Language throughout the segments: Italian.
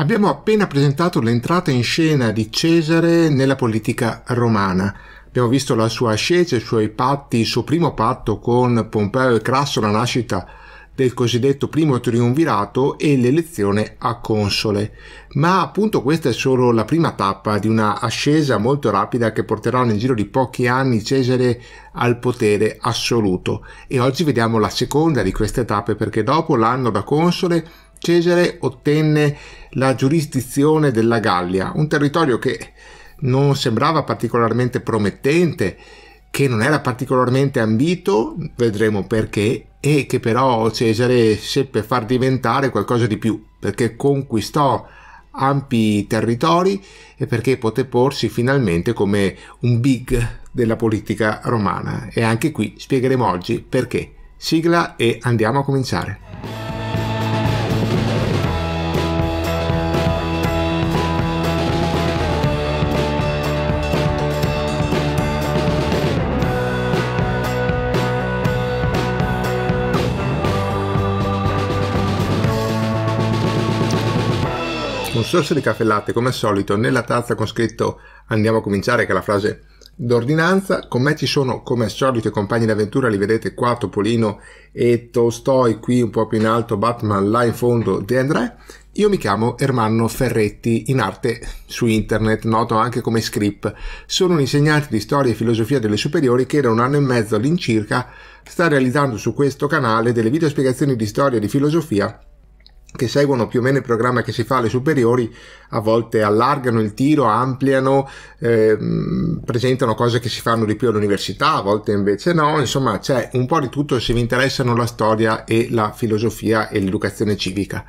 Abbiamo appena presentato l'entrata in scena di Cesare nella politica romana. Abbiamo visto la sua ascesa, i suoi patti, il suo primo patto con Pompeo e Crasso, la nascita del cosiddetto primo triunvirato e l'elezione a console. Ma appunto questa è solo la prima tappa di una ascesa molto rapida che porterà nel giro di pochi anni Cesare al potere assoluto. E oggi vediamo la seconda di queste tappe perché dopo l'anno da console Cesare ottenne la giurisdizione della Gallia, un territorio che non sembrava particolarmente promettente, che non era particolarmente ambito, vedremo perché, e che però Cesare seppe far diventare qualcosa di più, perché conquistò ampi territori e perché poté porsi finalmente come un big della politica romana. E anche qui spiegheremo oggi perché. Sigla e andiamo a cominciare. un sorso di caffè latte come al solito nella tazza con scritto andiamo a cominciare che è la frase d'ordinanza. Con me ci sono come al solito i compagni d'avventura, li vedete qua Topolino e Tolstoi, qui un po' più in alto Batman, là in fondo De André. Io mi chiamo Ermanno Ferretti, in arte su internet, noto anche come script Sono un insegnante di storia e filosofia delle superiori che da un anno e mezzo all'incirca sta realizzando su questo canale delle video spiegazioni di storia e di filosofia che seguono più o meno il programma che si fa alle superiori, a volte allargano il tiro, ampliano, ehm, presentano cose che si fanno di più all'università, a volte invece no, insomma c'è un po' di tutto se vi interessano la storia e la filosofia e l'educazione civica.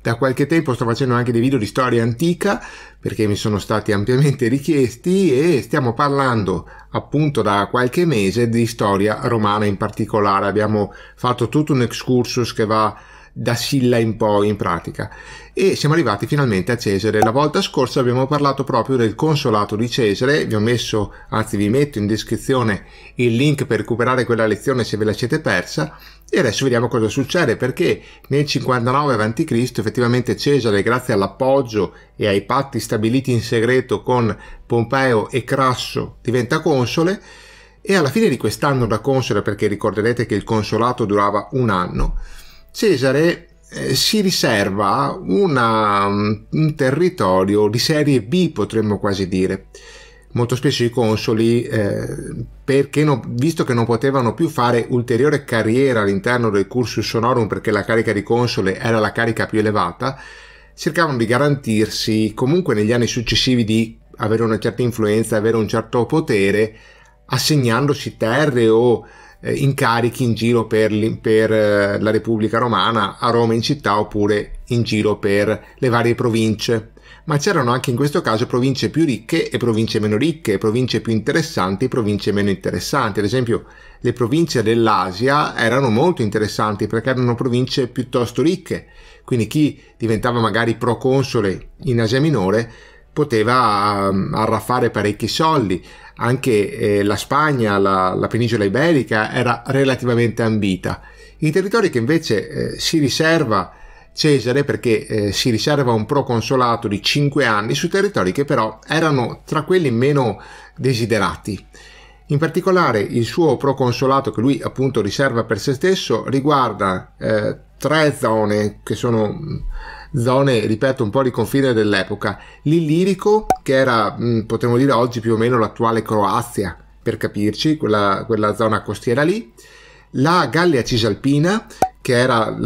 Da qualche tempo sto facendo anche dei video di storia antica perché mi sono stati ampiamente richiesti e stiamo parlando appunto da qualche mese di storia romana in particolare. Abbiamo fatto tutto un excursus che va da Silla in poi in pratica e siamo arrivati finalmente a Cesare. La volta scorsa abbiamo parlato proprio del consolato di Cesare, vi ho messo, anzi vi metto in descrizione il link per recuperare quella lezione se ve la siete persa e adesso vediamo cosa succede perché nel 59 a.C. effettivamente Cesare grazie all'appoggio e ai patti stabiliti in segreto con Pompeo e Crasso diventa console e alla fine di quest'anno da console perché ricorderete che il consolato durava un anno Cesare eh, si riserva una, mm, un territorio di serie B, potremmo quasi dire. Molto spesso i consoli, eh, no, visto che non potevano più fare ulteriore carriera all'interno del cursus sonorum perché la carica di console era la carica più elevata, cercavano di garantirsi comunque negli anni successivi di avere una certa influenza, avere un certo potere, assegnandosi terre o eh, incarichi in giro per, per eh, la Repubblica Romana, a Roma in città oppure in giro per le varie province. Ma c'erano anche in questo caso province più ricche e province meno ricche, province più interessanti e province meno interessanti. Ad esempio, le province dell'Asia erano molto interessanti perché erano province piuttosto ricche. Quindi chi diventava magari proconsole in Asia Minore poteva ehm, arraffare parecchi soldi. Anche eh, la Spagna, la, la, penisola iberica era relativamente ambita. I territori che invece eh, si riserva Cesare perché eh, si riserva un proconsolato di 5 anni su territori che però erano tra quelli meno desiderati. In particolare il suo proconsolato che lui appunto riserva per se stesso riguarda eh, tre zone che sono zone, ripeto, un po' di confine dell'epoca. L'Illirico, che era, mm, potremmo dire oggi più o meno l'attuale Croazia, per capirci, quella, quella zona costiera lì. La Gallia Cisalpina, che, era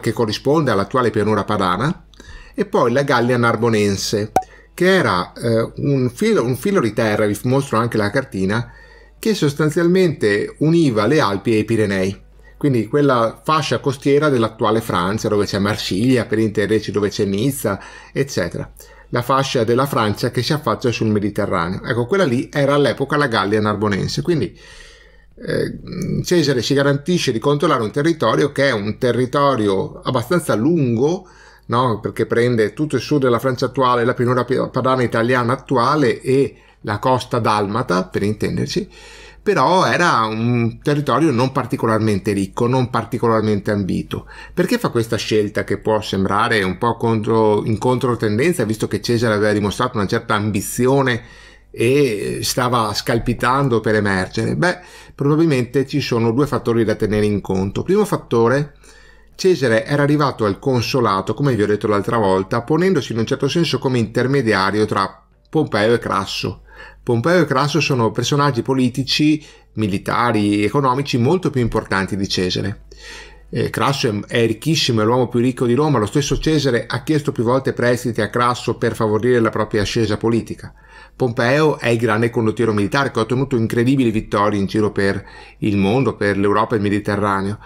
che corrisponde all'attuale pianura padana. E poi la Gallia Narbonense, che era eh, un, filo, un filo di terra, vi mostro anche la cartina, che sostanzialmente univa le Alpi e i Pirenei quindi quella fascia costiera dell'attuale Francia dove c'è Marsiglia per intenderci dove c'è Nizza eccetera la fascia della Francia che si affaccia sul Mediterraneo ecco quella lì era all'epoca la Gallia Narbonense quindi eh, Cesare si garantisce di controllare un territorio che è un territorio abbastanza lungo no? perché prende tutto il sud della Francia attuale la pianura padana italiana attuale e la costa dalmata per intenderci però era un territorio non particolarmente ricco, non particolarmente ambito. Perché fa questa scelta che può sembrare un po' contro, in controtendenza, visto che Cesare aveva dimostrato una certa ambizione e stava scalpitando per emergere? Beh, probabilmente ci sono due fattori da tenere in conto. Primo fattore, Cesare era arrivato al consolato, come vi ho detto l'altra volta, ponendosi in un certo senso come intermediario tra Pompeo e Crasso Pompeo e Crasso sono personaggi politici, militari, economici molto più importanti di Cesare. Eh, Crasso è ricchissimo, è l'uomo più ricco di Roma, lo stesso Cesare ha chiesto più volte prestiti a Crasso per favorire la propria ascesa politica. Pompeo è il grande condottiero militare che ha ottenuto incredibili vittorie in giro per il mondo, per l'Europa e il Mediterraneo.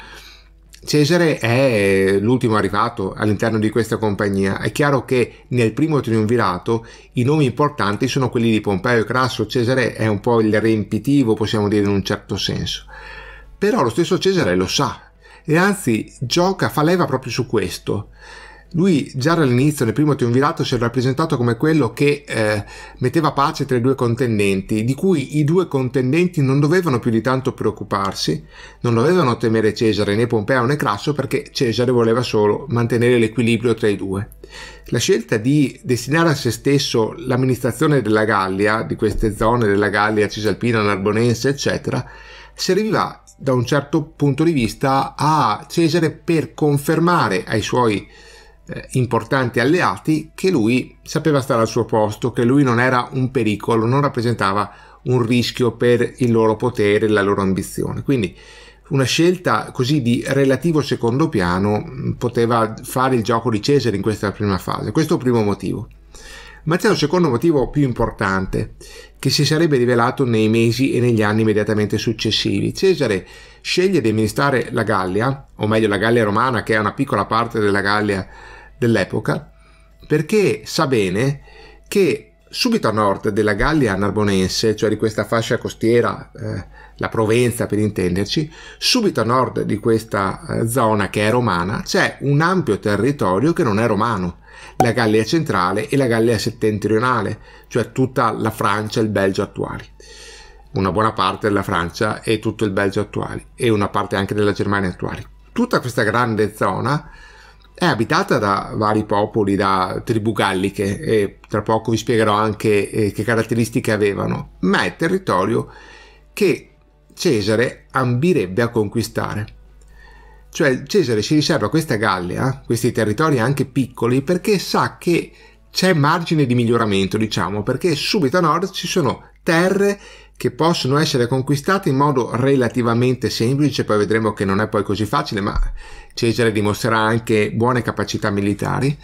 Cesare è l'ultimo arrivato all'interno di questa compagnia. È chiaro che nel primo triunvirato i nomi importanti sono quelli di Pompeo e Crasso. Cesare è un po' il riempitivo, possiamo dire in un certo senso. Però lo stesso Cesare lo sa e anzi gioca, fa leva proprio su questo. Lui già all'inizio, nel primo triumvirato, si era rappresentato come quello che eh, metteva pace tra i due contendenti, di cui i due contendenti non dovevano più di tanto preoccuparsi, non dovevano temere Cesare né Pompeo né Crasso perché Cesare voleva solo mantenere l'equilibrio tra i due. La scelta di destinare a se stesso l'amministrazione della Gallia, di queste zone della Gallia cisalpina, narbonense, eccetera, serviva da un certo punto di vista a Cesare per confermare ai suoi eh, importanti alleati che lui sapeva stare al suo posto, che lui non era un pericolo, non rappresentava un rischio per il loro potere, la loro ambizione. Quindi una scelta così di relativo secondo piano mm, poteva fare il gioco di Cesare in questa prima fase. Questo è il primo motivo. Ma c'è un secondo motivo più importante che si sarebbe rivelato nei mesi e negli anni immediatamente successivi. Cesare sceglie di amministrare la Gallia, o meglio la Gallia romana, che è una piccola parte della Gallia dell'epoca, perché sa bene che subito a nord della Gallia Narbonense, cioè di questa fascia costiera, eh, la Provenza per intenderci, subito a nord di questa eh, zona che è romana c'è un ampio territorio che non è romano, la Gallia centrale e la Gallia settentrionale, cioè tutta la Francia e il Belgio attuali una buona parte della Francia e tutto il Belgio attuale e una parte anche della Germania attuale. Tutta questa grande zona è abitata da vari popoli, da tribù galliche e tra poco vi spiegherò anche eh, che caratteristiche avevano, ma è territorio che Cesare ambirebbe a conquistare. Cioè Cesare si riserva questa Gallia, questi territori anche piccoli, perché sa che c'è margine di miglioramento, diciamo, perché subito a nord ci sono terre che possono essere conquistate in modo relativamente semplice, poi vedremo che non è poi così facile, ma Cesare dimostrerà anche buone capacità militari.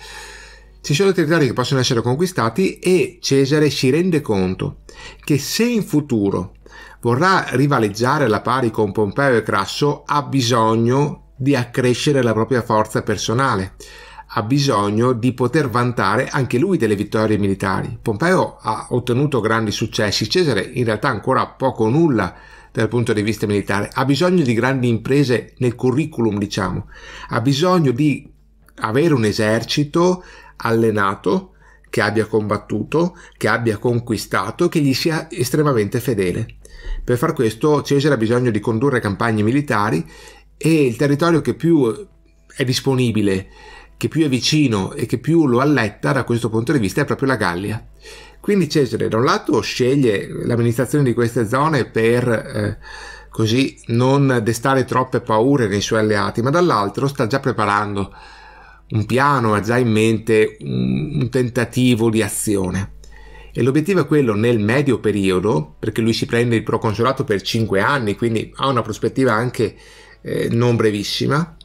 Ci sono territori che possono essere conquistati e Cesare si rende conto che se in futuro vorrà rivaleggiare alla pari con Pompeo e Crasso, ha bisogno di accrescere la propria forza personale ha bisogno di poter vantare anche lui delle vittorie militari. Pompeo ha ottenuto grandi successi, Cesare in realtà ancora poco o nulla dal punto di vista militare, ha bisogno di grandi imprese nel curriculum, diciamo, ha bisogno di avere un esercito allenato, che abbia combattuto, che abbia conquistato, che gli sia estremamente fedele. Per far questo Cesare ha bisogno di condurre campagne militari e il territorio che più è disponibile che più è vicino e che più lo alletta da questo punto di vista è proprio la Gallia. Quindi Cesare da un lato sceglie l'amministrazione di queste zone per eh, così non destare troppe paure nei suoi alleati, ma dall'altro sta già preparando un piano, ha già in mente un, un tentativo di azione. E l'obiettivo è quello nel medio periodo, perché lui si prende il proconsolato per 5 anni, quindi ha una prospettiva anche eh, non brevissima,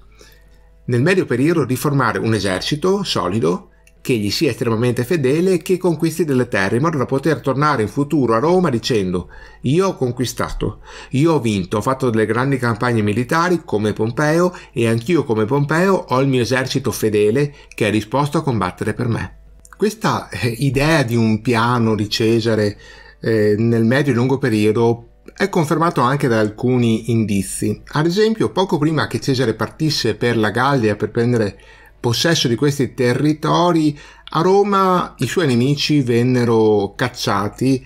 nel medio periodo riformare un esercito solido che gli sia estremamente fedele e che conquisti delle terre in modo da poter tornare in futuro a Roma dicendo io ho conquistato, io ho vinto, ho fatto delle grandi campagne militari come Pompeo e anch'io come Pompeo ho il mio esercito fedele che è disposto a combattere per me. Questa eh, idea di un piano di Cesare eh, nel medio e lungo periodo è confermato anche da alcuni indizi. Ad esempio, poco prima che Cesare partisse per la Gallia per prendere possesso di questi territori, a Roma i suoi nemici vennero cacciati,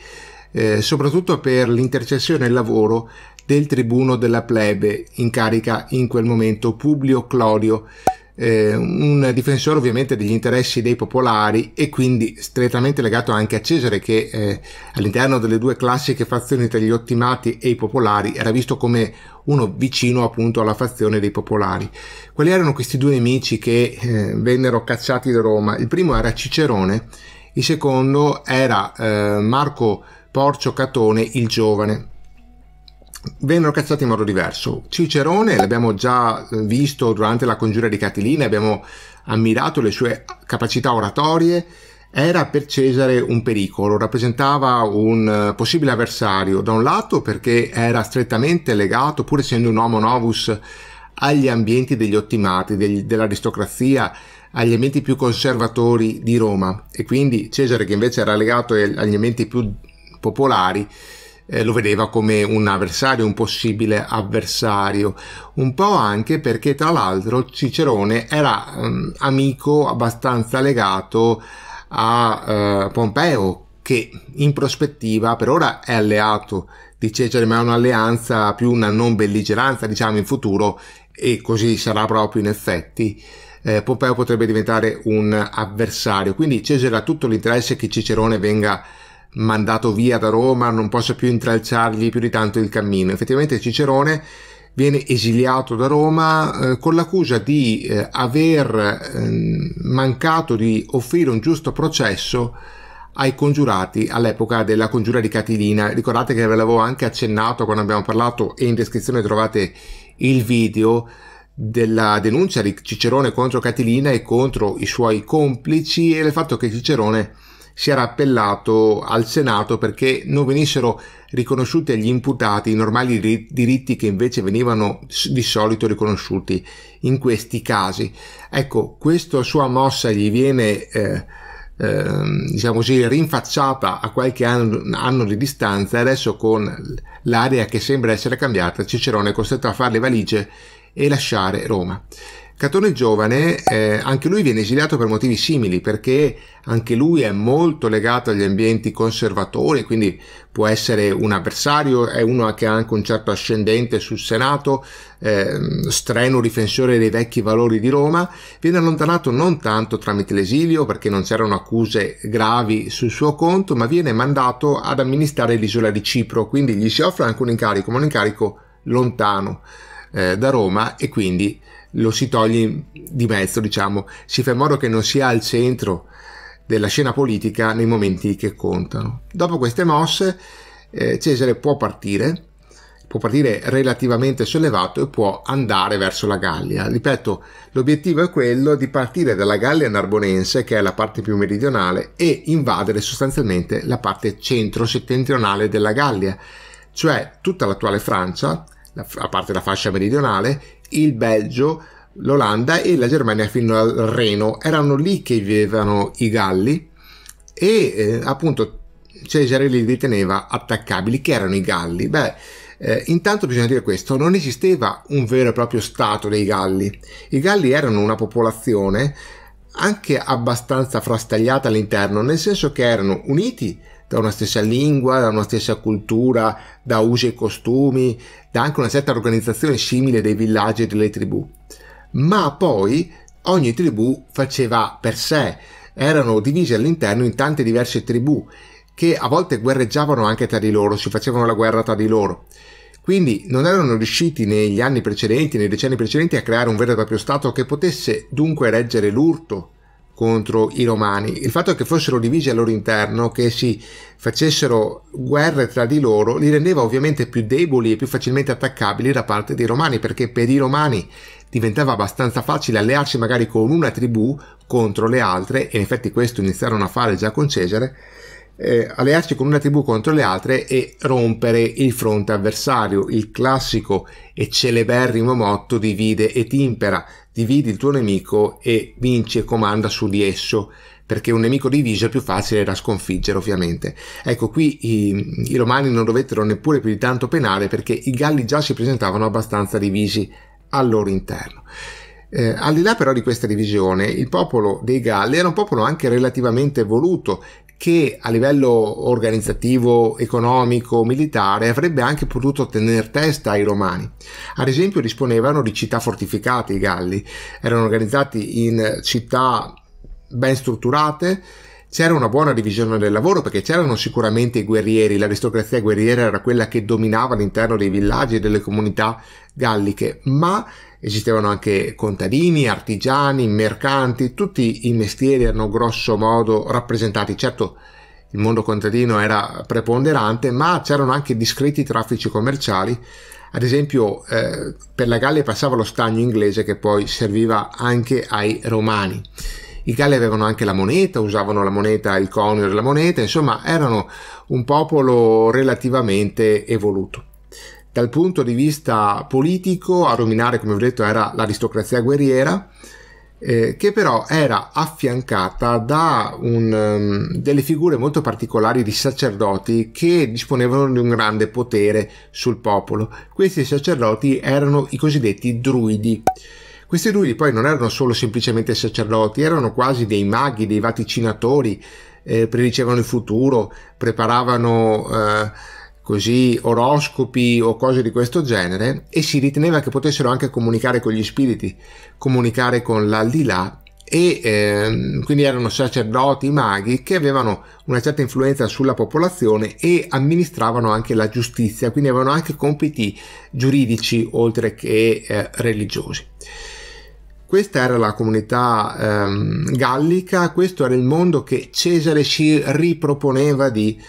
eh, soprattutto per l'intercessione e il lavoro del tribuno della plebe in carica in quel momento, Publio Clodio, eh, un difensore ovviamente degli interessi dei popolari e quindi strettamente legato anche a Cesare che eh, all'interno delle due classiche fazioni tra gli ottimati e i popolari era visto come uno vicino appunto alla fazione dei popolari. Quali erano questi due nemici che eh, vennero cacciati da Roma? Il primo era Cicerone, il secondo era eh, Marco Porcio Catone il Giovane vennero cacciati in modo diverso. Cicerone l'abbiamo già eh, visto durante la congiura di Catilina, abbiamo ammirato le sue capacità oratorie, era per Cesare un pericolo, rappresentava un eh, possibile avversario, da un lato perché era strettamente legato, pur essendo un homo novus, agli ambienti degli ottimati, degli, dell'aristocrazia, agli ambienti più conservatori di Roma e quindi Cesare che invece era legato agli ambienti più popolari eh, lo vedeva come un avversario, un possibile avversario, un po' anche perché tra l'altro Cicerone era um, amico abbastanza legato a uh, Pompeo che in prospettiva per ora è alleato di Cesare ma è un'alleanza più una non belligeranza diciamo in futuro e così sarà proprio in effetti eh, Pompeo potrebbe diventare un avversario quindi Cesare ha tutto l'interesse che Cicerone venga mandato via da Roma, non posso più intralciargli più di tanto il cammino. Effettivamente Cicerone viene esiliato da Roma eh, con l'accusa di eh, aver eh, mancato di offrire un giusto processo ai congiurati all'epoca della congiura di Catilina. Ricordate che ve l'avevo anche accennato quando abbiamo parlato e in descrizione trovate il video della denuncia di Cicerone contro Catilina e contro i suoi complici e del fatto che Cicerone si era appellato al Senato perché non venissero riconosciuti agli imputati i normali diritti che invece venivano di solito riconosciuti in questi casi. Ecco, questa sua mossa gli viene eh, eh, diciamo così, rinfacciata a qualche anno, anno, di distanza e adesso con l'area che sembra essere cambiata Cicerone è costretto a fare le valigie e lasciare Roma. Catone Giovane, eh, anche lui viene esiliato per motivi simili, perché anche lui è molto legato agli ambienti conservatori, quindi può essere un avversario, è uno che ha anche un certo ascendente sul Senato, eh, strenuo difensore dei vecchi valori di Roma, viene allontanato non tanto tramite l'esilio, perché non c'erano accuse gravi sul suo conto, ma viene mandato ad amministrare l'isola di Cipro, quindi gli si offre anche un incarico, ma un incarico lontano eh, da Roma e quindi lo si toglie di mezzo, diciamo, si fa in modo che non sia al centro della scena politica nei momenti che contano. Dopo queste mosse eh, Cesare può partire, può partire relativamente sollevato e può andare verso la Gallia. Ripeto, l'obiettivo è quello di partire dalla Gallia narbonense, che è la parte più meridionale, e invadere sostanzialmente la parte centro-settentrionale della Gallia, cioè tutta l'attuale Francia, a parte la fascia meridionale, il Belgio, l'Olanda e la Germania fino al Reno. Erano lì che vivevano i Galli e eh, appunto Cesare li riteneva attaccabili. Che erano i Galli? Beh, eh, intanto bisogna dire questo, non esisteva un vero e proprio Stato dei Galli. I Galli erano una popolazione anche abbastanza frastagliata all'interno, nel senso che erano uniti da una stessa lingua, da una stessa cultura, da usi e costumi, da anche una certa organizzazione simile dei villaggi e delle tribù. Ma poi ogni tribù faceva per sé, erano divise all'interno in tante diverse tribù che a volte guerreggiavano anche tra di loro, si facevano la guerra tra di loro. Quindi non erano riusciti negli anni precedenti, nei decenni precedenti, a creare un vero e proprio Stato che potesse dunque reggere l'urto contro i romani. Il fatto che fossero divisi al loro interno, che si facessero guerre tra di loro, li rendeva ovviamente più deboli e più facilmente attaccabili da parte dei romani, perché per i romani diventava abbastanza facile allearsi magari con una tribù contro le altre, e in effetti questo iniziarono a fare già con Cesare, eh, allearsi con una tribù contro le altre e rompere il fronte avversario, il classico e celeberrimo motto divide et impera, dividi il tuo nemico e vinci e comanda su di esso perché un nemico diviso è più facile da sconfiggere ovviamente. Ecco qui i, i, romani non dovettero neppure più di tanto penare perché i galli già si presentavano abbastanza divisi al loro interno. Eh, al di là però di questa divisione, il popolo dei Galli era un popolo anche relativamente voluto che a livello organizzativo, economico, militare avrebbe anche potuto tenere testa ai romani. Ad esempio disponevano di città fortificate i Galli, erano organizzati in città ben strutturate, c'era una buona divisione del lavoro perché c'erano sicuramente i guerrieri, l'aristocrazia guerriera era quella che dominava all'interno dei villaggi e delle comunità galliche, ma esistevano anche contadini, artigiani, mercanti, tutti i mestieri erano grosso modo rappresentati. Certo il mondo contadino era preponderante, ma c'erano anche discreti traffici commerciali. Ad esempio eh, per la Gallia passava lo stagno inglese che poi serviva anche ai romani. I Galli avevano anche la moneta, usavano la moneta, il conio della moneta, insomma erano un popolo relativamente evoluto dal punto di vista politico a dominare, come ho detto, era l'aristocrazia guerriera, eh, che però era affiancata da un, um, delle figure molto particolari di sacerdoti che disponevano di un grande potere sul popolo. Questi sacerdoti erano i cosiddetti druidi. Questi druidi poi non erano solo semplicemente sacerdoti, erano quasi dei maghi, dei vaticinatori, eh, predicevano il futuro, preparavano... Eh, così oroscopi o cose di questo genere e si riteneva che potessero anche comunicare con gli spiriti, comunicare con l'aldilà e eh, quindi erano sacerdoti, maghi che avevano una certa influenza sulla popolazione e amministravano anche la giustizia, quindi avevano anche compiti giuridici oltre che eh, religiosi. Questa era la comunità ehm, gallica, questo era il mondo che Cesare si riproponeva di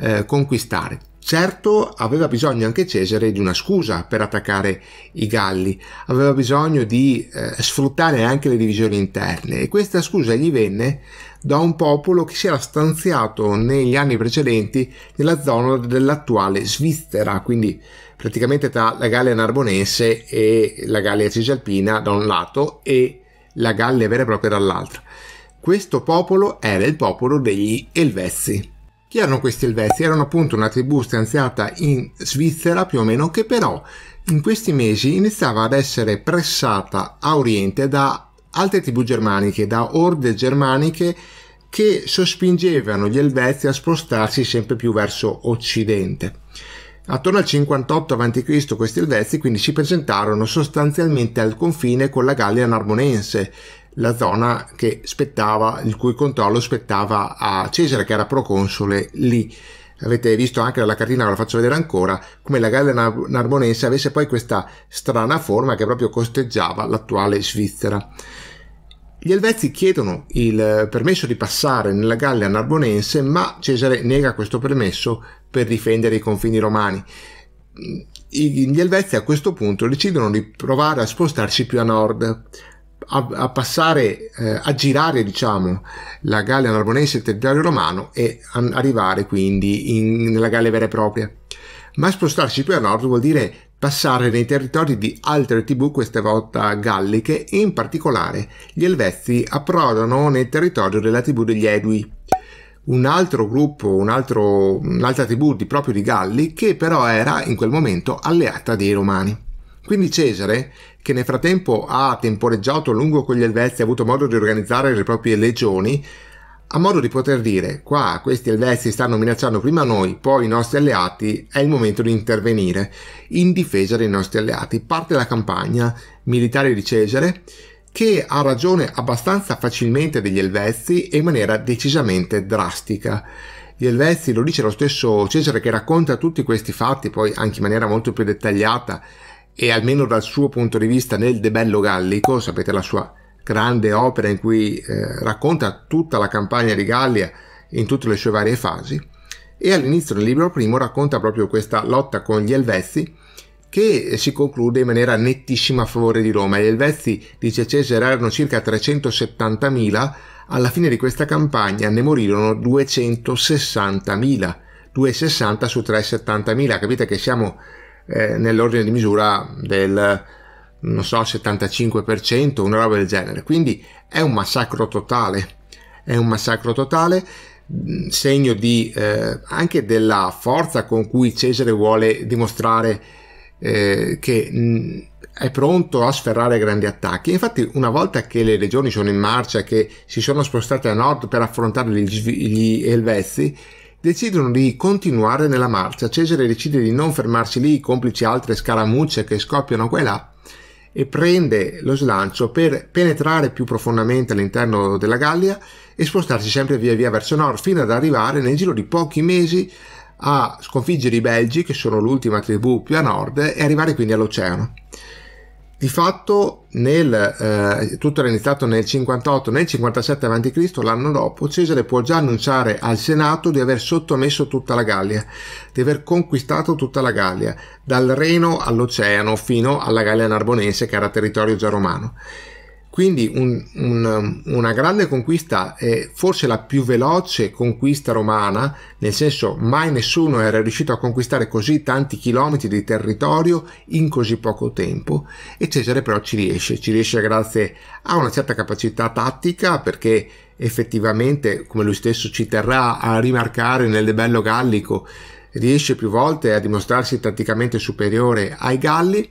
eh, conquistare. Certo aveva bisogno anche Cesare di una scusa per attaccare i Galli, aveva bisogno di eh, sfruttare anche le divisioni interne e questa scusa gli venne da un popolo che si era stanziato negli anni precedenti nella zona dell'attuale Svizzera, quindi praticamente tra la Gallia Narbonense e la Gallia Cisalpina da un lato e la Gallia vera e propria dall'altro. Questo popolo era il popolo degli Elvezzi. Chi erano questi elvezzi? Erano appunto una tribù stanziata in Svizzera più o meno che però in questi mesi iniziava ad essere pressata a oriente da altre tribù germaniche, da orde germaniche che sospingevano gli elvezzi a spostarsi sempre più verso occidente. Attorno al 58 a.C. questi elvezzi quindi si presentarono sostanzialmente al confine con la Gallia Narbonense, la zona spettava, il cui controllo spettava a Cesare che era proconsole lì. Avete visto anche dalla cartina, ve la faccio vedere ancora, come la Gallia Narbonense avesse poi questa strana forma che proprio costeggiava l'attuale Svizzera. Gli Elvezzi chiedono il eh, permesso di passare nella Gallia Narbonense, ma Cesare nega questo permesso per difendere i confini romani gli Elvezzi a questo punto decidono di provare a spostarsi più a nord a, a passare, eh, a girare diciamo, la Gallia Narbonese, il territorio romano e an- arrivare quindi in, nella Gallia vera e propria. Ma spostarsi più a nord vuol dire passare nei territori di altre tribù, questa volta galliche, in particolare gli Elvezzi approdano nel territorio della tribù degli Edui. Un altro gruppo, un altro, un'altra tribù di, proprio di Galli, che però era in quel momento alleata dei Romani. Quindi Cesare che nel frattempo ha temporeggiato a lungo con gli Elvezzi e ha avuto modo di organizzare le proprie legioni, a modo di poter dire qua questi Elvezzi stanno minacciando prima noi, poi i nostri alleati, è il momento di intervenire in difesa dei nostri alleati. Parte la campagna militare di Cesare che ha ragione abbastanza facilmente degli Elvezzi e in maniera decisamente drastica gli Elvezi, lo dice lo stesso Cesare che racconta tutti questi fatti, poi anche in maniera molto più dettagliata e almeno dal suo punto di vista nel De Bello Gallico, sapete la sua grande opera in cui eh, racconta tutta la campagna di Gallia in tutte le sue varie fasi, e all'inizio del libro primo racconta proprio questa lotta con gli Elvezzi che si conclude in maniera nettissima a favore di Roma. Gli Elvezzi, dice Cesare, erano circa 370.000, alla fine di questa campagna ne morirono 260.000, 260 su 370.000, capite che siamo eh, nell'ordine di misura del non so 75% una roba del genere quindi è un massacro totale è un massacro totale mm, segno di, eh, anche della forza con cui Cesare vuole dimostrare eh, che mh, mm, è pronto a sferrare grandi attacchi. Infatti, una volta che le legioni sono in marcia, che si sono spostate a nord per affrontare gli, gli Elvezi, decidono di continuare nella marcia. Cesare decide di non fermarsi lì, complici altre scaramucce che scoppiano qua e là, e prende lo slancio per penetrare più profondamente all'interno della Gallia e spostarsi sempre via via verso nord, fino ad arrivare nel giro di pochi mesi a sconfiggere i Belgi, che sono l'ultima tribù più a nord, e arrivare quindi all'oceano. Di fatto nel, eh, tutto era iniziato nel 58, nel 57 a.C., l'anno dopo, Cesare può già annunciare al Senato di aver sottomesso tutta la Gallia, di aver conquistato tutta la Gallia, dal Reno all'Oceano fino alla Gallia Narbonense, che era territorio già romano. Quindi un, un, una grande conquista, eh, forse la più veloce conquista romana, nel senso mai nessuno era riuscito a conquistare così tanti chilometri di territorio in così poco tempo e Cesare però ci riesce, ci riesce grazie a una certa capacità tattica perché effettivamente, come lui stesso ci terrà a rimarcare nel debello gallico, riesce più volte a dimostrarsi tatticamente superiore ai Galli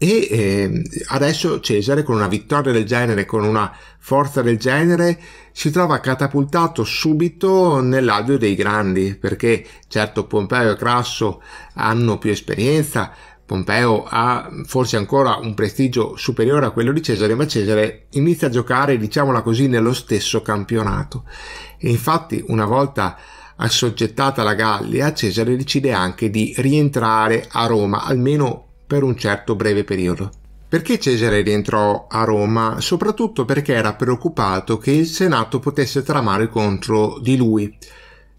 e eh, adesso Cesare, con una vittoria del genere, con una forza del genere, si trova catapultato subito nell'alveo dei grandi, perché certo Pompeo e Crasso hanno più esperienza, Pompeo ha forse ancora un prestigio superiore a quello di Cesare, ma Cesare inizia a giocare, diciamola così, nello stesso campionato. E infatti, una volta assoggettata la Gallia, Cesare decide anche di rientrare a Roma, almeno per un certo breve periodo. Perché Cesare rientrò a Roma? Soprattutto perché era preoccupato che il Senato potesse tramare contro di lui.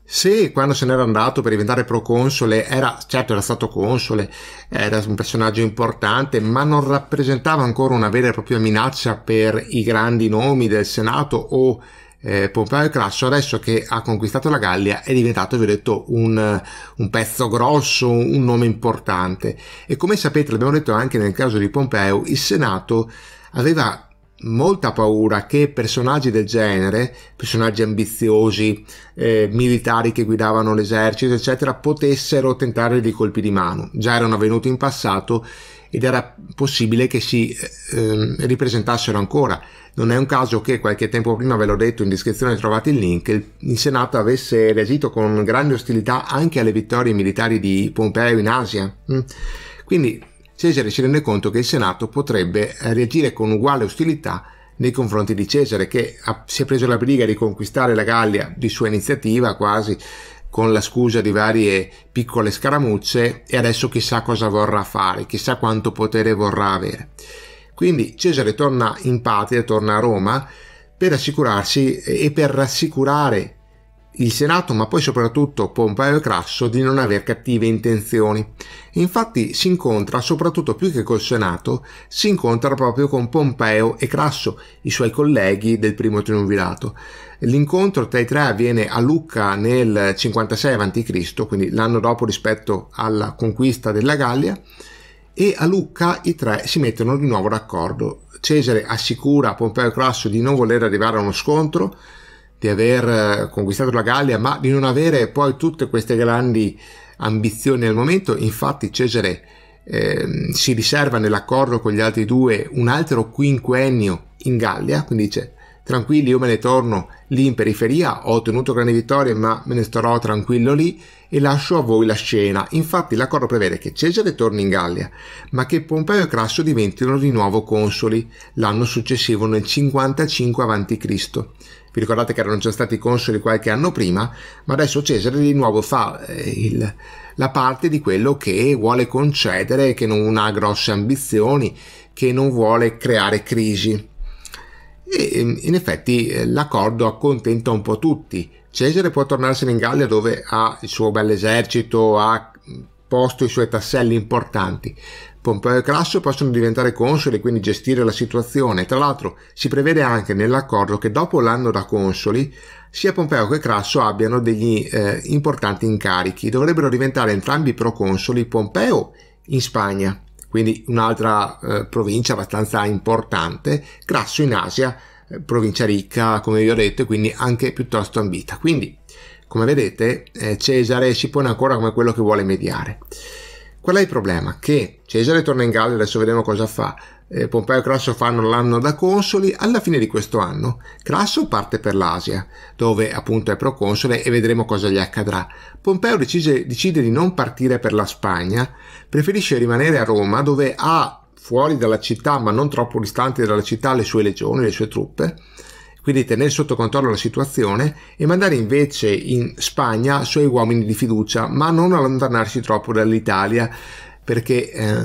Se quando se n'era andato per diventare proconsole era, certo era stato console, era un personaggio importante, ma non rappresentava ancora una vera e propria minaccia per i grandi nomi del Senato o eh, Pompeo Crasso adesso che ha conquistato la Gallia è diventato, vi ho detto, un, un, pezzo grosso, un nome importante e come sapete, l'abbiamo detto anche nel caso di Pompeo, il Senato aveva molta paura che personaggi del genere, personaggi ambiziosi, eh, militari che guidavano l'esercito, eccetera, potessero tentare dei colpi di mano. Già erano avvenuti in passato ed era possibile che si eh, ripresentassero ancora. Non è un caso che qualche tempo prima, ve l'ho detto, in descrizione trovate il link, il, il Senato avesse reagito con grande ostilità anche alle vittorie militari di Pompeo in Asia. Mm. Quindi Cesare si rende conto che il Senato potrebbe eh, reagire con uguale ostilità nei confronti di Cesare, che ha, si è preso la briga di conquistare la Gallia di sua iniziativa quasi con la scusa di varie piccole scaramucce e adesso chissà cosa vorrà fare, chissà quanto potere vorrà avere. Quindi Cesare torna in patria, torna a Roma per assicurarsi e per rassicurare il Senato, ma poi soprattutto Pompeo e Crasso, di non avere cattive intenzioni. Infatti si incontra, soprattutto più che col Senato, si incontra proprio con Pompeo e Crasso, i suoi colleghi del primo triunvirato. L'incontro tra i tre avviene a Lucca nel 56 a.C., quindi l'anno dopo rispetto alla conquista della Gallia, e a Lucca i tre si mettono di nuovo d'accordo. Cesare assicura a Pompeo e Crasso di non voler arrivare a uno scontro, di aver eh, conquistato la Gallia, ma di non avere poi tutte queste grandi ambizioni al momento. Infatti Cesare eh, si riserva nell'accordo con gli altri due un altro quinquennio in Gallia, quindi dice tranquilli io me ne torno lì in periferia, ho ottenuto grandi vittorie ma me ne starò tranquillo lì e lascio a voi la scena. Infatti l'accordo prevede che Cesare torni in Gallia, ma che Pompeo e Crasso diventino di nuovo consoli l'anno successivo nel 55 a.C. Vi ricordate che erano già stati consoli qualche anno prima, ma adesso Cesare di nuovo fa eh, il, la parte di quello che vuole concedere, che non ha grosse ambizioni, che non vuole creare crisi. E ehm, in effetti eh, l'accordo accontenta un po' tutti. Cesare può tornarsene in Gallia dove ha il suo bell'esercito, ha posto i suoi tasselli importanti. Pompeo e Crasso possono diventare consoli e quindi gestire la situazione. Tra l'altro si prevede anche nell'accordo che dopo l'anno da consoli sia Pompeo che Crasso abbiano degli eh, importanti incarichi. Dovrebbero diventare entrambi proconsoli Pompeo in Spagna quindi un'altra eh, provincia abbastanza importante, grasso in Asia, eh, provincia ricca come vi ho detto, e quindi anche piuttosto ambita. Quindi, come vedete, eh, Cesare si pone ancora come quello che vuole mediare. Qual è il problema? Che Cesare torna in Gallia, adesso vedremo cosa fa, eh, Pompeo e Crasso fanno l'anno da consoli, alla fine di questo anno Crasso parte per l'Asia, dove appunto è proconsole e vedremo cosa gli accadrà. Pompeo decise, decide di non partire per la Spagna, preferisce rimanere a Roma dove ha fuori dalla città, ma non troppo distanti dalla città, le sue legioni, le sue truppe, quindi tenere sotto controllo la situazione e mandare invece in Spagna suoi uomini di fiducia, ma non allontanarsi troppo dall'Italia perché eh,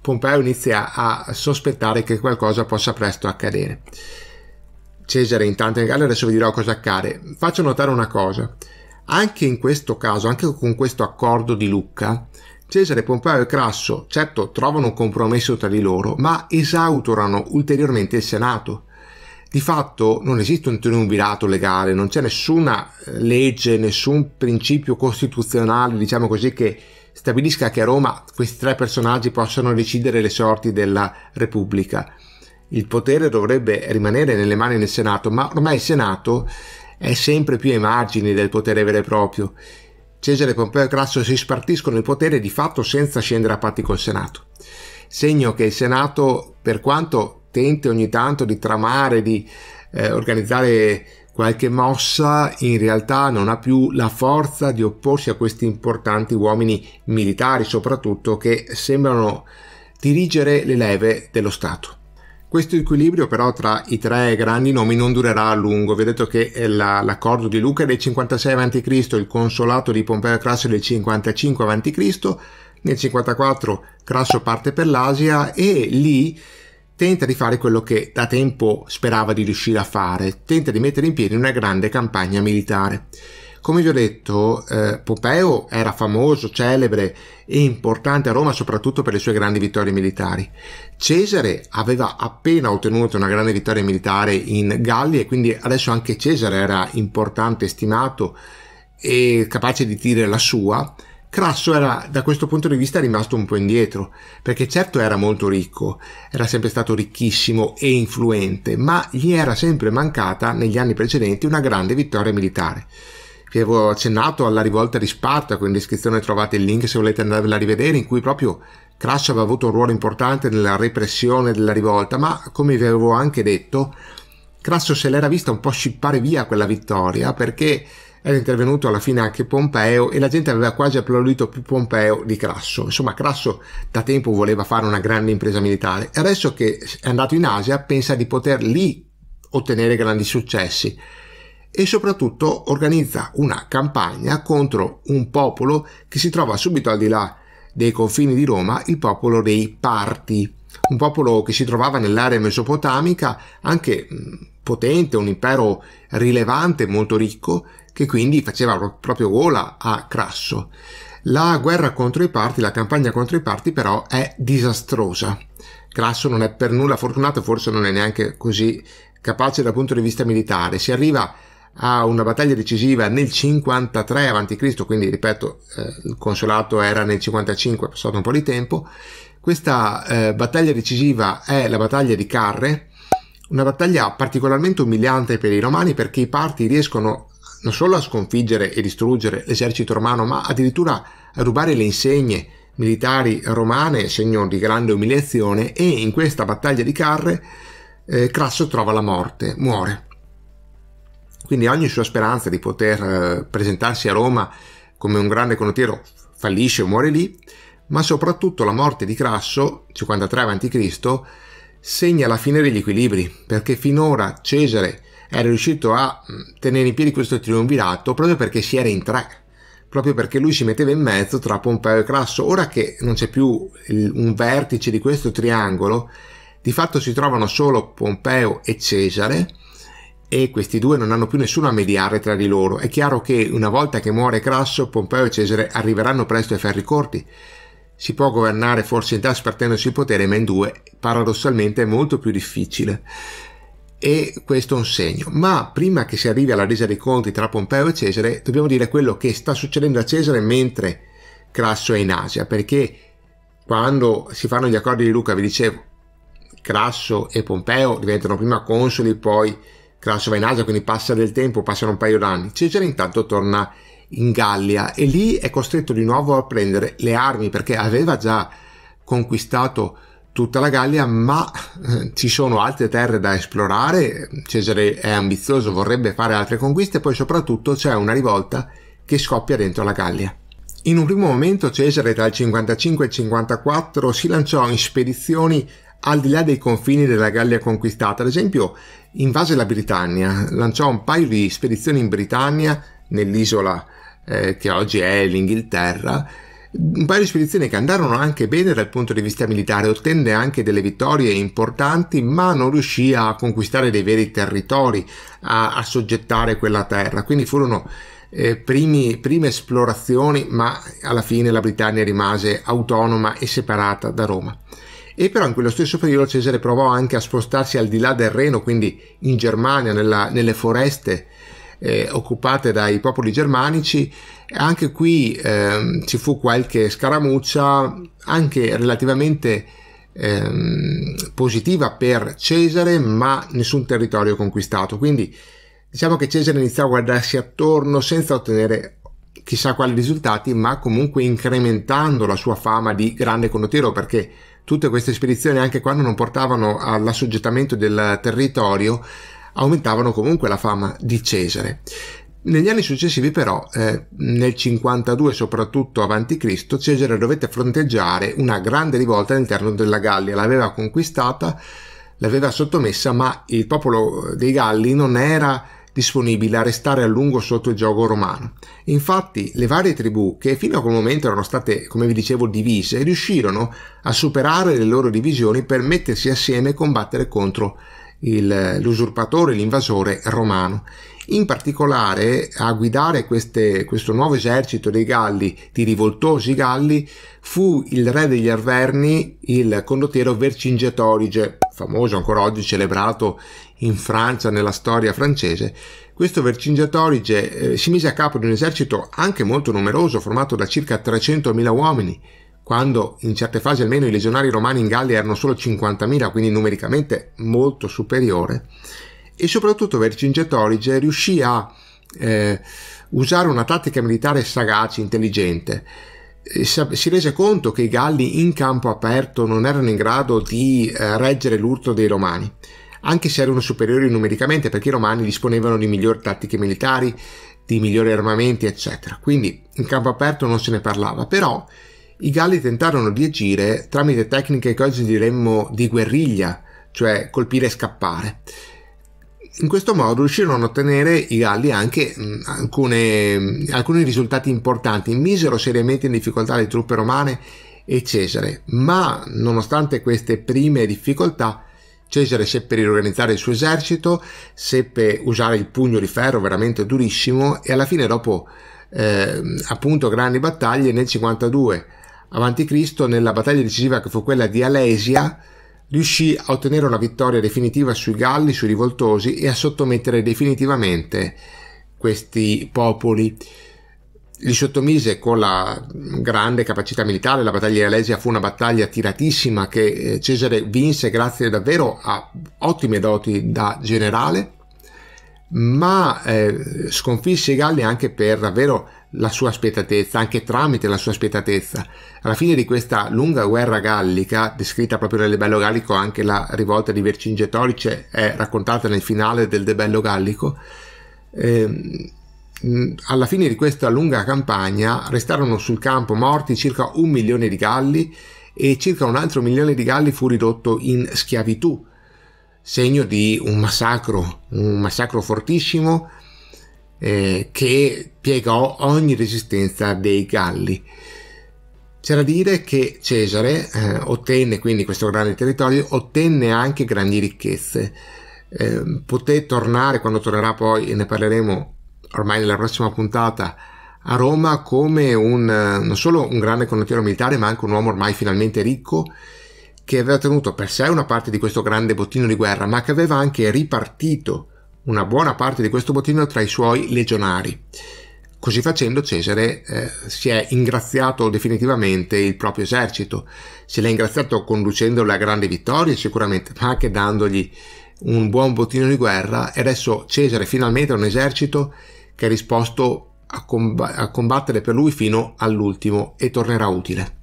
Pompeo inizia a sospettare che qualcosa possa presto accadere. Cesare intanto in Gallia, adesso vi dirò cosa accade. Faccio notare una cosa. Anche in questo caso, anche con questo accordo di Lucca, Cesare, Pompeo e Crasso, certo, trovano un compromesso tra di loro, ma esautorano ulteriormente il Senato. Di fatto non esiste un triumvirato legale, non c'è nessuna eh, legge, nessun principio costituzionale, diciamo così, che stabilisca che a Roma questi tre personaggi possano decidere le sorti della Repubblica. Il potere dovrebbe rimanere nelle mani del Senato, ma ormai il Senato è sempre più ai margini del potere vero e proprio. Cesare Pompeo e Crasso si spartiscono il potere di fatto senza scendere a patti col Senato. Segno che il Senato, per quanto tente ogni tanto di tramare, di eh, organizzare qualche mossa in realtà non ha più la forza di opporsi a questi importanti uomini militari soprattutto che sembrano dirigere le leve dello Stato. Questo equilibrio però tra i tre grandi nomi non durerà a lungo. Vi ho detto che eh, l'accordo di Luca del 56 a.C., il consolato di Pompeo Crasso è del 55 a.C., nel 54 Crasso parte per l'Asia e lì tenta di fare quello che da tempo sperava di riuscire a fare, tenta di mettere in piedi una grande campagna militare. Come vi ho detto, eh, Pompeo era famoso, celebre e importante a Roma soprattutto per le sue grandi vittorie militari. Cesare aveva appena ottenuto una grande vittoria militare in Gallia e quindi adesso anche Cesare era importante, stimato e capace di dire la sua Crasso era da questo punto di vista rimasto un po' indietro, perché certo era molto ricco, era sempre stato ricchissimo e influente, ma gli era sempre mancata negli anni precedenti una grande vittoria militare. Vi avevo accennato alla rivolta di Spartaco, in descrizione trovate il link se volete andarvela a rivedere, in cui proprio Crasso aveva avuto un ruolo importante nella repressione della rivolta, ma come vi avevo anche detto, Crasso se l'era vista un po' scippare via quella vittoria perché era intervenuto alla fine anche Pompeo e la gente aveva quasi applaudito più Pompeo di Crasso. Insomma, Crasso da tempo voleva fare una grande impresa militare e adesso che è andato in Asia pensa di poter lì ottenere grandi successi e soprattutto organizza una campagna contro un popolo che si trova subito al di là dei confini di Roma, il popolo dei Parti, un popolo che si trovava nell'area mesopotamica, anche potente, un impero rilevante, molto ricco, che quindi faceva proprio gola a Crasso. La guerra contro i parti, la campagna contro i parti però è disastrosa. Crasso non è per nulla fortunato, forse non è neanche così capace dal punto di vista militare. Si arriva a una battaglia decisiva nel 53 a.C., quindi ripeto, eh, il consolato era nel 55, è passato un po' di tempo. Questa eh, battaglia decisiva è la battaglia di Carre, una battaglia particolarmente umiliante per i romani perché i parti riescono non solo a sconfiggere e distruggere l'esercito romano, ma addirittura a rubare le insegne militari romane, segno di grande umiliazione, e in questa battaglia di Carre eh, Crasso trova la morte, muore. Quindi ogni sua speranza di poter eh, presentarsi a Roma come un grande conottiero fallisce, muore lì, ma soprattutto la morte di Crasso, 53 a.C., segna la fine degli equilibri, perché finora Cesare era riuscito a mm, tenere in piedi questo triumvirato proprio perché si era in tre, proprio perché lui si metteva in mezzo tra Pompeo e Crasso. Ora che non c'è più il, un vertice di questo triangolo, di fatto si trovano solo Pompeo e Cesare e questi due non hanno più nessuno a mediare tra di loro. È chiaro che una volta che muore Crasso, Pompeo e Cesare arriveranno presto ai ferri corti. Si può governare forse in tasca spartendosi il potere, ma in due paradossalmente è molto più difficile e questo è un segno. Ma prima che si arrivi alla resa dei conti tra Pompeo e Cesare, dobbiamo dire quello che sta succedendo a Cesare mentre Crasso è in Asia, perché quando si fanno gli accordi di Luca, vi dicevo, Crasso e Pompeo diventano prima consoli, poi Crasso va in Asia, quindi passa del tempo, passano un paio d'anni. Cesare intanto torna in Gallia e lì è costretto di nuovo a prendere le armi perché aveva già conquistato tutta la Gallia, ma eh, ci sono altre terre da esplorare, Cesare è ambizioso, vorrebbe fare altre conquiste e poi soprattutto c'è una rivolta che scoppia dentro la Gallia. In un primo momento Cesare tra il 55 e il 54 si lanciò in spedizioni al di là dei confini della Gallia conquistata, ad esempio invase la Britannia, lanciò un paio di spedizioni in Britannia, nell'isola eh, che oggi è l'Inghilterra, un paio di spedizioni che andarono anche bene dal punto di vista militare, ottenne anche delle vittorie importanti, ma non riuscì a conquistare dei veri territori, a, a soggettare quella terra. Quindi furono eh, primi, prime esplorazioni, ma alla fine la Britannia rimase autonoma e separata da Roma. E però in quello stesso periodo Cesare provò anche a spostarsi al di là del Reno, quindi in Germania, nella, nelle foreste eh, occupate dai popoli germanici. Anche qui eh, ci fu qualche scaramuccia, anche relativamente eh, positiva per Cesare, ma nessun territorio conquistato. Quindi diciamo che Cesare iniziò a guardarsi attorno senza ottenere chissà quali risultati, ma comunque incrementando la sua fama di grande condottiero, perché tutte queste spedizioni, anche quando non portavano all'assoggettamento del territorio, aumentavano comunque la fama di Cesare. Negli anni successivi però, eh, nel 52 soprattutto avanti Cristo, Cesare dovette fronteggiare una grande rivolta all'interno della Gallia, l'aveva conquistata, l'aveva sottomessa, ma il popolo dei Galli non era disponibile a restare a lungo sotto il gioco romano. Infatti le varie tribù, che fino a quel momento erano state, come vi dicevo, divise, riuscirono a superare le loro divisioni per mettersi assieme e combattere contro il, l'usurpatore, l'invasore romano. In particolare a guidare queste, questo nuovo esercito dei Galli, di rivoltosi Galli, fu il re degli Arverni, il condottiero Vercingetorige, famoso ancora oggi, celebrato in Francia, nella storia francese. Questo Vercingetorige eh, si mise a capo di un esercito anche molto numeroso, formato da circa 300.000 uomini, quando in certe fasi almeno i legionari romani in Gallia erano solo 50.000, quindi numericamente molto superiore, e soprattutto Vercingetorige riuscì a eh, usare una tattica militare sagace, intelligente. Si rese conto che i Galli in campo aperto non erano in grado di eh, reggere l'urto dei Romani, anche se erano superiori numericamente perché i Romani disponevano di migliori tattiche militari, di migliori armamenti, eccetera. Quindi in campo aperto non se ne parlava, però i Galli tentarono di agire tramite tecniche che oggi diremmo di guerriglia, cioè colpire e scappare. In questo modo riuscirono a ottenere i Galli anche alcune, alcuni risultati importanti, misero seriamente in difficoltà le truppe romane e Cesare, ma nonostante queste prime difficoltà, Cesare seppe riorganizzare il suo esercito, seppe usare il pugno di ferro veramente durissimo e alla fine dopo eh, appunto grandi battaglie nel 52 avanti Cristo, nella battaglia decisiva che fu quella di Alesia, riuscì a ottenere una vittoria definitiva sui Galli, sui rivoltosi e a sottomettere definitivamente questi popoli. Li sottomise con la grande capacità militare, la battaglia di Alesia fu una battaglia tiratissima che eh, Cesare vinse grazie davvero a ottime doti da generale, ma eh, sconfisse i Galli anche per davvero la sua spietatezza, anche tramite la sua spietatezza. Alla fine di questa lunga guerra gallica, descritta proprio nel Debello Gallico, anche la rivolta di Vercingetorice è raccontata nel finale del Debello Gallico, eh, alla fine di questa lunga campagna restarono sul campo morti circa un milione di galli e circa un altro milione di galli fu ridotto in schiavitù, segno di un massacro, un massacro fortissimo eh, che piegò ogni resistenza dei Galli. C'è da dire che Cesare eh, ottenne quindi questo grande territorio, ottenne anche grandi ricchezze. Eh, poté tornare, quando tornerà poi, e ne parleremo ormai nella prossima puntata, a Roma come un, eh, non solo un grande condottiero militare, ma anche un uomo ormai finalmente ricco, che aveva tenuto per sé una parte di questo grande bottino di guerra, ma che aveva anche ripartito una buona parte di questo bottino tra i suoi legionari. Così facendo Cesare eh, si è ingraziato definitivamente il proprio esercito, se l'è ingraziato conducendolo a grandi vittorie sicuramente, ma anche dandogli un buon bottino di guerra e adesso Cesare finalmente ha un esercito che è risposto a, comb- a combattere per lui fino all'ultimo e tornerà utile.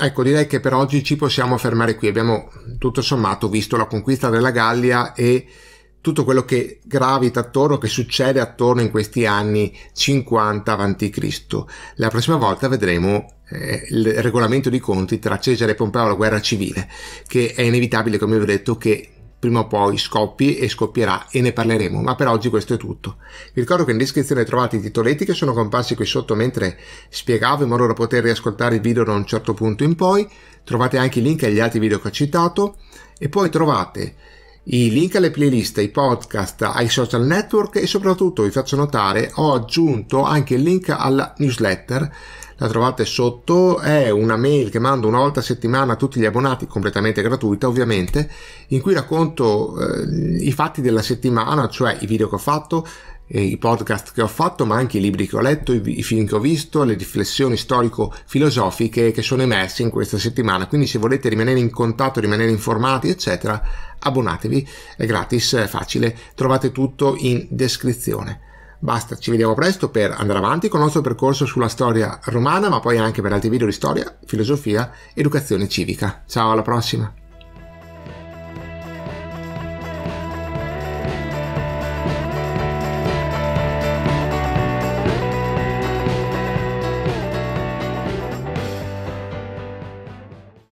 Ecco, direi che per oggi ci possiamo fermare qui, abbiamo tutto sommato visto la conquista della Gallia e tutto quello che gravita attorno, che succede attorno in questi anni 50 avanti Cristo. La prossima volta vedremo eh, il regolamento di conti tra Cesare e Pompeo e la guerra civile, che è inevitabile, come vi ho detto, che prima o poi scoppi e scoppierà e ne parleremo, ma per oggi questo è tutto. Vi ricordo che in descrizione trovate i titoletti che sono comparsi qui sotto mentre spiegavo in modo da poter riascoltare il video da un certo punto in poi, trovate anche i link agli altri video che ho citato e poi trovate i link alle playlist, ai podcast, ai social network e soprattutto vi faccio notare ho aggiunto anche il link alla newsletter la trovate sotto, è una mail che mando una volta a settimana a tutti gli abbonati, completamente gratuita ovviamente, in cui racconto eh, i fatti della settimana, cioè i video che ho fatto, eh, i podcast che ho fatto, ma anche i libri che ho letto, i, i film che ho visto, le riflessioni storico-filosofiche che sono emerse in questa settimana. Quindi se volete rimanere in contatto, rimanere informati, eccetera, abbonatevi, è gratis, è facile, trovate tutto in descrizione. Basta, ci vediamo presto per andare avanti con il nostro percorso sulla storia romana, ma poi anche per altri video di storia, filosofia, educazione civica. Ciao, alla prossima!